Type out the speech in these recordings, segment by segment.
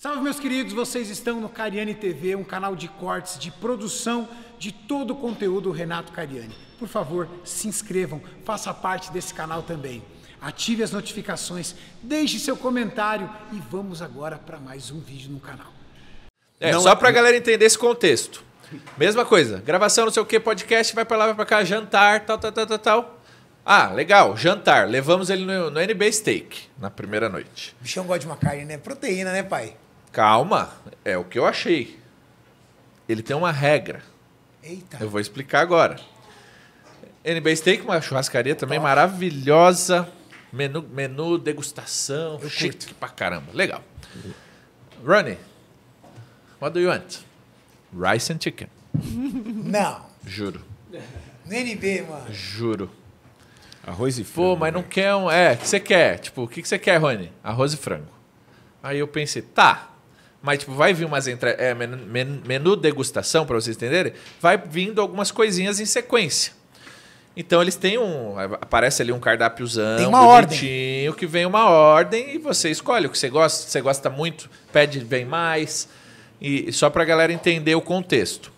Salve, meus queridos, vocês estão no Cariani TV, um canal de cortes, de produção de todo o conteúdo do Renato Cariani. Por favor, se inscrevam, faça parte desse canal também. Ative as notificações, deixe seu comentário e vamos agora para mais um vídeo no canal. É, Não... só é- para a galera entender esse contexto. Mesma coisa, gravação, não sei o que, podcast, vai para lá, vai para cá, jantar, tal, tal, tal, tal, tal. Ah, legal, jantar. Levamos ele no, no NB Steak na primeira noite. O bichão gosta de uma carne, né? Proteína, né, pai? Calma, é o que eu achei. Ele tem uma regra. Eita. Eu vou explicar agora. NB Steak, uma churrascaria também maravilhosa. Menu, menu degustação, eu chique curto. pra caramba. Legal. Ronnie, what do you want? Rice and chicken. Não. Juro. No NB, mano. Juro. Arroz e frango. Pô, mas não né? quer um. É, o que você quer? Tipo, o que você quer, Rony? Arroz e frango. Aí eu pensei, tá, mas, tipo, vai vir umas entre É, menu degustação, para vocês entenderem, vai vindo algumas coisinhas em sequência. Então eles têm um. Aparece ali um cardápiozão, Tem uma ordem. que vem uma ordem e você escolhe o que você gosta. Se você gosta muito, pede, vem mais. E só a galera entender o contexto.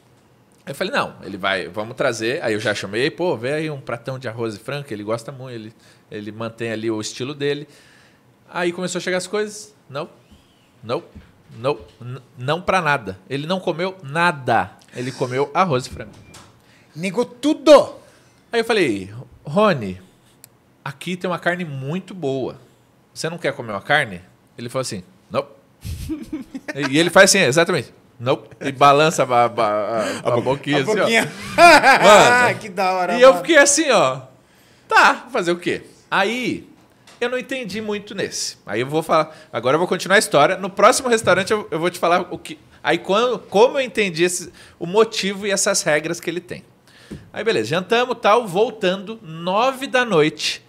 Eu falei, não, ele vai, vamos trazer. Aí eu já chamei, pô, vê aí um pratão de arroz e frango, ele gosta muito, ele, ele mantém ali o estilo dele. Aí começou a chegar as coisas. Não, não. Não, não para nada. Ele não comeu nada. Ele comeu arroz e frango. Negou tudo! Aí eu falei, Rony, aqui tem uma carne muito boa. Você não quer comer uma carne? Ele falou assim, não. e ele faz assim, exatamente. Não. E balança a, a, a, a boquinha a assim, boquinha. ó. Mano, que da hora. E mano. eu fiquei assim, ó. Tá, fazer o quê? Aí eu não entendi muito nesse. Aí eu vou falar. Agora eu vou continuar a história. No próximo restaurante eu, eu vou te falar o que. Aí quando, como eu entendi esse, o motivo e essas regras que ele tem. Aí beleza, jantamos tal, voltando, nove da noite.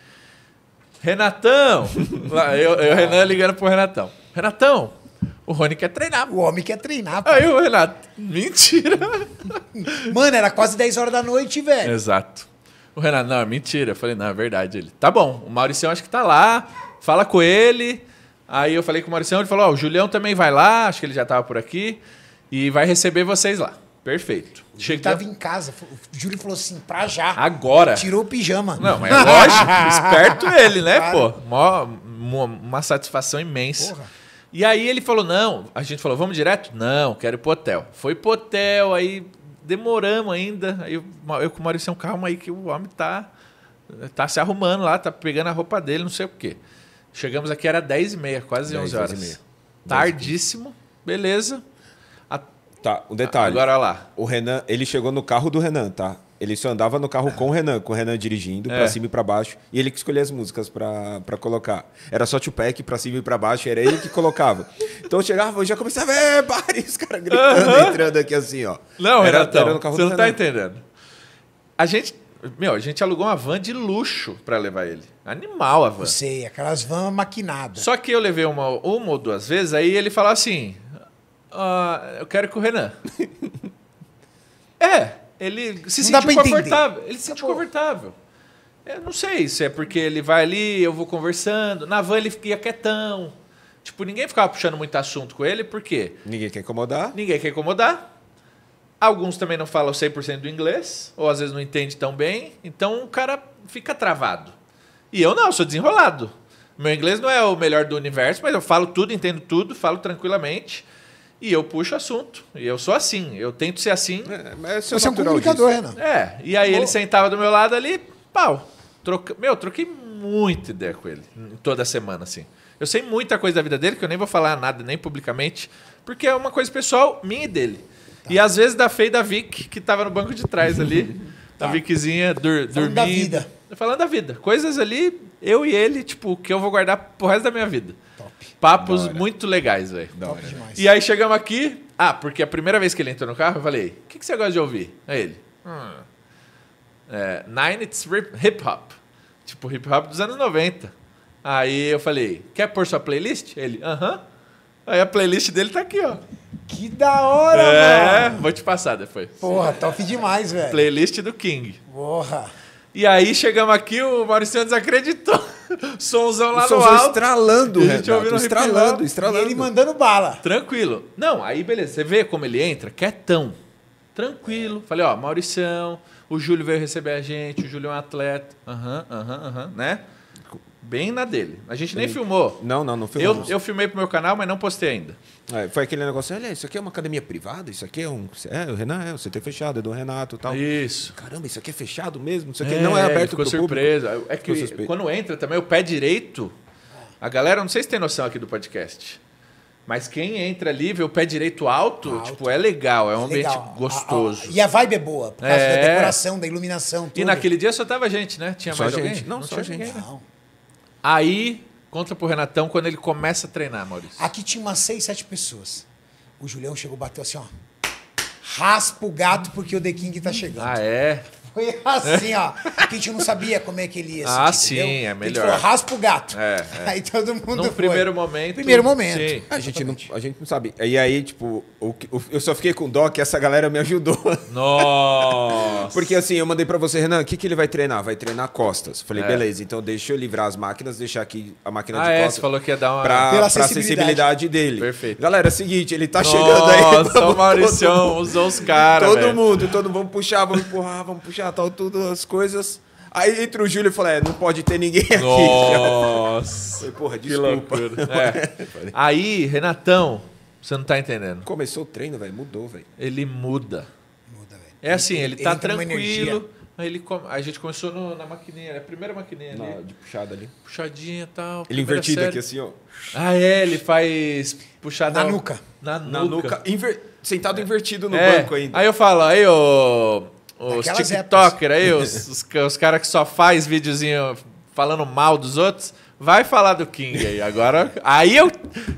Renatão! lá, eu, eu, Renan ligando pro Renatão. Renatão, o Rony quer treinar. O homem quer treinar. Aí o Renato, mentira. Mano, era quase 10 horas da noite, velho. Exato. O Renato, não, é mentira. Eu falei, não, é verdade. Ele, tá bom, o Mauricião acho que tá lá, fala com ele. Aí eu falei com o Mauricião, ele falou, ó, oh, o Julião também vai lá, acho que ele já tava por aqui, e vai receber vocês lá. Perfeito. Cheguei... Tava em casa. O Júlio falou assim, pra já. Agora. Tirou o pijama. Não, é lógico. esperto ele, né, claro. pô? Uma, uma, satisfação imensa. Porra. E aí ele falou, não. A gente falou, vamos direto? Não, quero ir pro hotel. Foi pro hotel, aí demoramos ainda. Aí eu, eu com o Mauricião, calma aí que o homem tá, tá se arrumando lá, tá pegando a roupa dele, não sei o quê. Chegamos aqui, era 10 e meia, quase 10, 11 horas. 10 e meia. Tardíssimo, beleza. A... Tá, um detalhe. Agora lá. O Renan, ele chegou no carro do Renan, tá? Ele só andava no carro com o Renan, com o Renan dirigindo, é. pra cima e pra baixo. E ele que escolhia as músicas pra, pra colocar. Era só Tupac pra cima e pra baixo, era ele que colocava. então eu chegava, eu já começava, é, pare, os caras gritando, entrando aqui assim, ó. Não, era, Renatão, era no carro você não tá entendendo. A gente meu, a gente alugou uma van de luxo para levar ele. Animal a van. Eu sei, aquelas van maquinadas. Só que eu levei uma, uma ou duas vezes, aí ele falou assim: ah, Eu quero ir com o Renan. é. Ele se não sentiu confortável. Ele se sentiu confortável. Eu é, não sei se é porque ele vai ali, eu vou conversando. Na van ele fica quietão. Tipo, ninguém ficava puxando muito assunto com ele, por quê? Ninguém quer incomodar. Ninguém quer incomodar. Alguns também não falam 100% do inglês, ou às vezes não entende tão bem. Então o cara fica travado. E eu não, sou desenrolado. Meu inglês não é o melhor do universo, mas eu falo tudo, entendo tudo, falo tranquilamente. E eu puxo assunto. E eu sou assim. Eu tento ser assim. É, é Você é um comunicador, disso. Renan. É. E aí Bom. ele sentava do meu lado ali, pau. Troca... Meu, troquei muita ideia com ele. Toda semana, assim. Eu sei muita coisa da vida dele, que eu nem vou falar nada, nem publicamente. Porque é uma coisa pessoal minha e dele. Tá. E às vezes da Fei da Vic, que tava no banco de trás ali. tá. A Viczinha dur falando dormindo. Falando da vida. Falando da vida. Coisas ali, eu e ele, tipo, que eu vou guardar pro resto da minha vida. Papos muito legais, velho. E aí chegamos aqui. Ah, porque a primeira vez que ele entrou no carro, eu falei: o que, que você gosta de ouvir? Aí é ele. Hum. É, Nine It's Hip Hop. Tipo, hip hop dos anos 90. Aí eu falei: quer pôr sua playlist? Ele, aham. Uh -huh. Aí a playlist dele tá aqui, ó. Que da hora, é, mano. Vou te passar depois. Porra, top demais, velho. Playlist do King. Porra. E aí chegamos aqui, o Maurício desacreditou. Somzão lá o no alto. estralando, Renato, estralando, estralando. E ele mandando bala. Tranquilo. Não, aí beleza. Você vê como ele entra? Quietão. Tranquilo. Falei, ó, Mauricião, o Júlio veio receber a gente, o Júlio é um atleta. Aham, aham, aham, né? Bem na dele. A gente nem filmou. Não, não, não filmou. Eu, eu filmei pro meu canal, mas não postei ainda. É, foi aquele negócio, olha, isso aqui é uma academia privada, isso aqui é um. É, o Renan é, o CT fechado, é do Renato e tal. Isso. Caramba, isso aqui é fechado mesmo? Isso aqui é, não é aberto com surpresa. público. surpresa. É que ficou quando entra também o pé direito. A galera, não sei se tem noção aqui do podcast. Mas quem entra ali, vê o pé direito alto, alto. tipo, é legal, é um legal. ambiente gostoso. A, a, e a vibe é boa, por causa é. da decoração, da iluminação, tudo. E naquele dia só tava gente, né? Tinha só mais gente. alguém? Não, não só gente. Ninguém, não. Aí, conta pro Renatão quando ele começa a treinar, Maurício. Aqui tinha umas seis, sete pessoas. O Julião chegou, bateu assim, ó. Raspa o gato porque o The King tá chegando. Ah, é? foi assim, ó. Que a gente não sabia como é que ele ia Ah, sim, é melhor. A gente falou, raspa o gato. É, é. Aí todo mundo. No primeiro momento. Primeiro momento. Sim. É, a, gente não, a gente não sabe. E aí, tipo, o, o, eu só fiquei com dó que essa galera me ajudou. Nossa! Porque assim, eu mandei pra você, Renan, o que, que ele vai treinar? Vai treinar costas. Falei, é. beleza, então deixa eu livrar as máquinas, deixar aqui a máquina ah, de é? costas. Ah, falou que ia dar uma. Pra, Pela pra sensibilidade dele. Perfeito. Galera, é o seguinte, ele tá Nossa, chegando aí. Nossa, o Mauricião usou os caras. Todo véio. mundo, todo mundo, vamos puxar, vamos empurrar, vamos puxar fechar, tal, as coisas. Aí entra o Júlio e fala: é, não pode ter ninguém aqui. Nossa! Falei, porra, desculpa. É. Aí, Renatão, você não tá entendendo. Começou o treino, velho, mudou, velho. Ele muda. Muda, velho. É assim, ele, tá ele tá tranquilo. ele a gente começou no, na maquininha, a né? primeira maquininha ali. De puxada ali. Puxadinha e tal. Ele invertido série. aqui assim, ó. Ah, é, ele faz puxada. Na nuca. Na nuca. Na nuca. Inver... Sentado é. invertido no é. banco ainda. Aí eu falo, aí, ô os TikToker aí, os, os, os caras que só faz videozinho falando mal dos outros, vai falar do King aí. Agora, aí eu,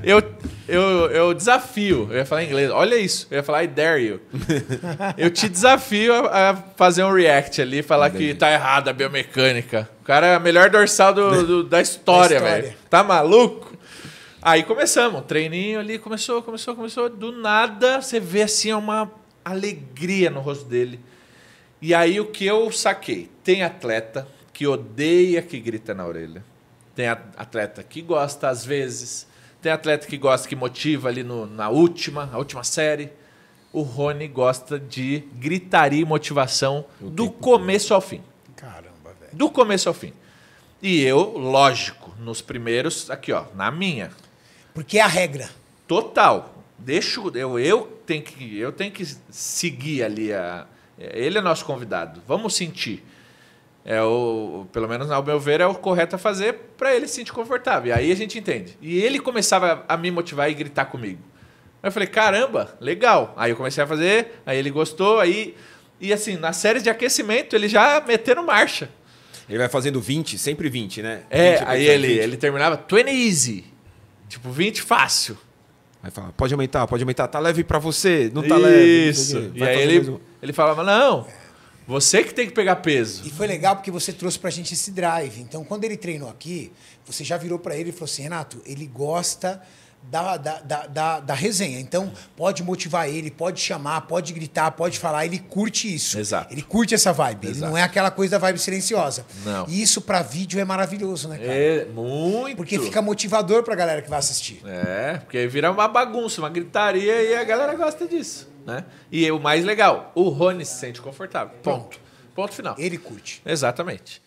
eu, eu, eu desafio. Eu ia falar em inglês. Olha isso. Eu ia falar I dare you. Eu te desafio a, a fazer um react ali, falar que tá errado a biomecânica. O cara é a melhor dorsal do, do da história, velho. Tá maluco? Aí começamos, treininho ali, começou, começou, começou. Do nada, você vê assim é uma alegria no rosto dele. E aí o que eu saquei? Tem atleta que odeia que grita na orelha. Tem atleta que gosta às vezes. Tem atleta que gosta, que motiva ali no, na última, a última série. O Rony gosta de gritaria e motivação o do começo todo. ao fim. Caramba, velho. Do começo ao fim. E eu, lógico, nos primeiros, aqui ó, na minha. Porque é a regra. Total. Deixo, eu, eu, tenho, que, eu tenho que seguir ali a, é, ele é nosso convidado. Vamos sentir. É o, pelo menos ao meu ver, é o correto a fazer para ele se sentir confortável. E aí a gente entende. E ele começava a me motivar e gritar comigo. Aí eu falei, caramba, legal. Aí eu comecei a fazer, aí ele gostou, aí. E assim, na série de aquecimento, ele já metendo marcha. Ele vai fazendo 20, sempre 20, né? É, aí ele, 20. ele terminava 20 easy. Tipo, 20 fácil. Aí fala, pode aumentar, pode aumentar, tá leve para você, não tá Isso. leve. Isso. E aí ele, um... ele falava, não, você que tem que pegar peso. E foi legal porque você trouxe pra gente esse drive. Então, quando ele treinou aqui, você já virou para ele e falou assim, Renato, ele gosta da, da, da, da, resenha. Então, pode motivar ele, pode chamar, pode gritar, pode falar. Ele curte isso. Exato. Ele curte essa vibe. Exato. Ele não é aquela coisa da vibe silenciosa. Não. E isso para vídeo é maravilhoso, né, cara? É, muito. Porque fica motivador pra galera que vai assistir. É, porque vira uma bagunça, uma gritaria e a galera gosta disso, né? E o mais legal, o Rony se sente confortável. Ponto. Ponto final. Ele curte. Exatamente.